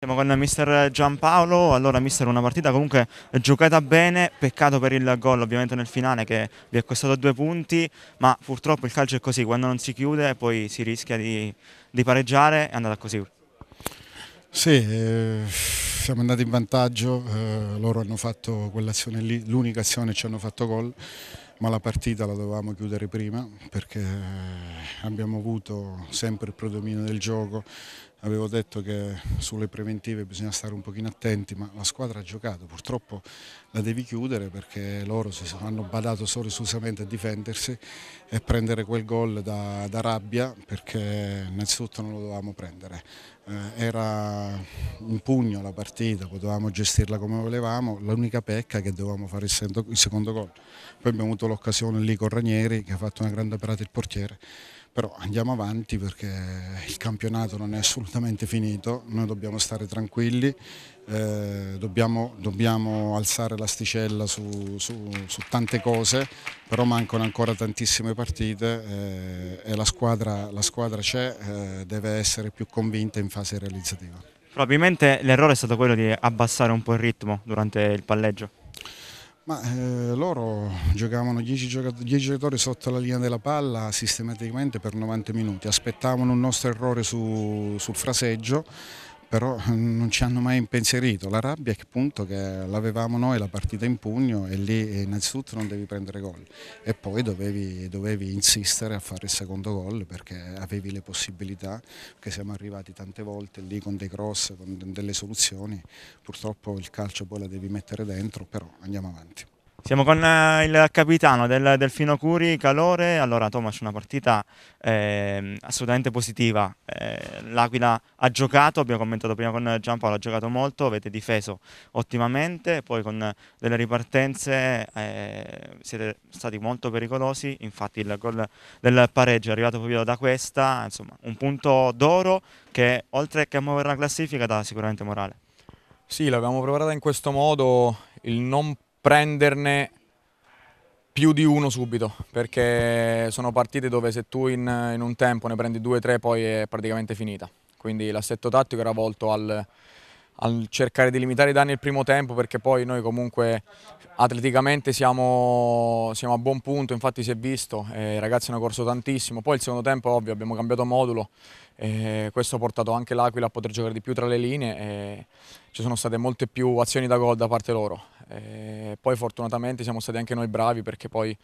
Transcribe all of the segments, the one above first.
Siamo con mister Giampaolo, allora mister una partita comunque giocata bene, peccato per il gol ovviamente nel finale che vi è costato due punti, ma purtroppo il calcio è così, quando non si chiude poi si rischia di, di pareggiare, è andata così. Sì, eh, siamo andati in vantaggio, eh, loro hanno fatto quell'azione lì, l'unica azione ci hanno fatto gol, ma la partita la dovevamo chiudere prima perché eh, abbiamo avuto sempre il predominio del gioco, avevo detto che sulle preventive bisogna stare un pochino attenti, ma la squadra ha giocato, purtroppo la devi chiudere perché loro si hanno badato solo esclusivamente a difendersi e prendere quel gol da, da rabbia perché innanzitutto non lo dovevamo prendere. Eh, era un pugno la partita, potevamo gestirla come volevamo, l'unica pecca è che dovevamo fare il, sento, il secondo gol. Poi abbiamo avuto l'occasione lì con Ranieri che ha fatto una grande parata il portiere però andiamo avanti perché il campionato non è assolutamente finito, noi dobbiamo stare tranquilli, eh, dobbiamo, dobbiamo, alzare l'asticella su, su, su, tante cose, però mancano ancora tantissime partite eh, e la squadra, c'è, eh, deve essere più convinta in fase realizzativa. Probabilmente l'errore è stato quello di abbassare un po' il ritmo durante il palleggio. Ma eh, loro giocavano 10 giocatori sotto la linea della palla sistematicamente per 90 minuti, aspettavano un nostro errore su, sul fraseggio però mm, non ci hanno mai impensierito. La rabbia è che appunto che l'avevamo noi la partita in pugno e lì eh, innanzitutto non devi prendere gol e poi dovevi, dovevi insistere a fare il secondo gol perché avevi le possibilità, perché siamo arrivati tante volte lì con dei cross, con delle soluzioni, purtroppo il calcio poi la devi mettere dentro, però andiamo avanti. Siamo con eh, il capitano del Delfino Curi, Calore. Allora Thomas, una partita eh, assolutamente positiva. Eh, L'Aquila ha giocato, abbiamo commentato prima con Giampaolo, ha giocato molto, avete difeso ottimamente, poi con delle ripartenze eh, siete stati molto pericolosi, infatti il gol del pareggio è arrivato proprio da questa, insomma un punto d'oro che oltre che a muovere la classifica dà sicuramente morale. Sì, l'abbiamo preparata in questo modo, il non prenderne più di uno subito, perché sono partite dove se tu in, in un tempo ne prendi due o tre poi è praticamente finita. Quindi l'assetto tattico era volto al, al cercare di limitare i danni il primo tempo perché poi noi comunque atleticamente siamo, siamo a buon punto, infatti si è visto, eh, i ragazzi hanno corso tantissimo, poi il secondo tempo ovvio abbiamo cambiato modulo, eh, questo ha portato anche l'Aquila a poter giocare di più tra le linee, eh, ci sono state molte più azioni da gol da parte loro, e eh, poi fortunatamente siamo stati anche noi bravi perché poi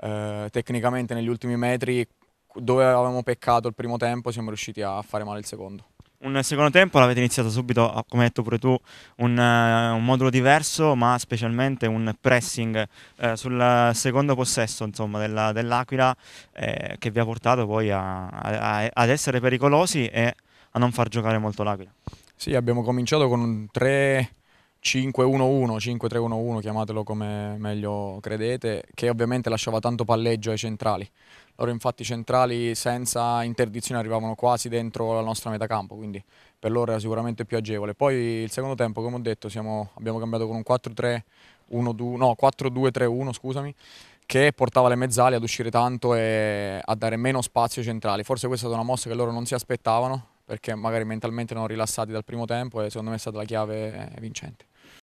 eh, tecnicamente negli ultimi metri dove avevamo peccato il primo tempo siamo riusciti a fare male il secondo. Un secondo tempo l'avete iniziato subito, come hai detto pure tu, un, uh, un modulo diverso, ma specialmente un pressing uh, sul secondo possesso dell'Aquila eh, che vi ha portato poi a, a, ad essere pericolosi e a non far giocare molto l'Aquila. Sì, abbiamo cominciato con tre 5-1-1, 5-3-1-1, chiamatelo come meglio credete, che ovviamente lasciava tanto palleggio ai centrali. Loro infatti i centrali senza interdizione arrivavano quasi dentro la nostra metacampo, quindi per loro era sicuramente più agevole. Poi il secondo tempo, come ho detto, siamo, abbiamo cambiato con un 4-3-1-2, no, 4-2-3-1, scusami, che portava le mezzali ad uscire tanto e a dare meno spazio ai centrali. Forse questa è stata una mossa che loro non si aspettavano, perché magari mentalmente non rilassati dal primo tempo e secondo me è stata la chiave vincente.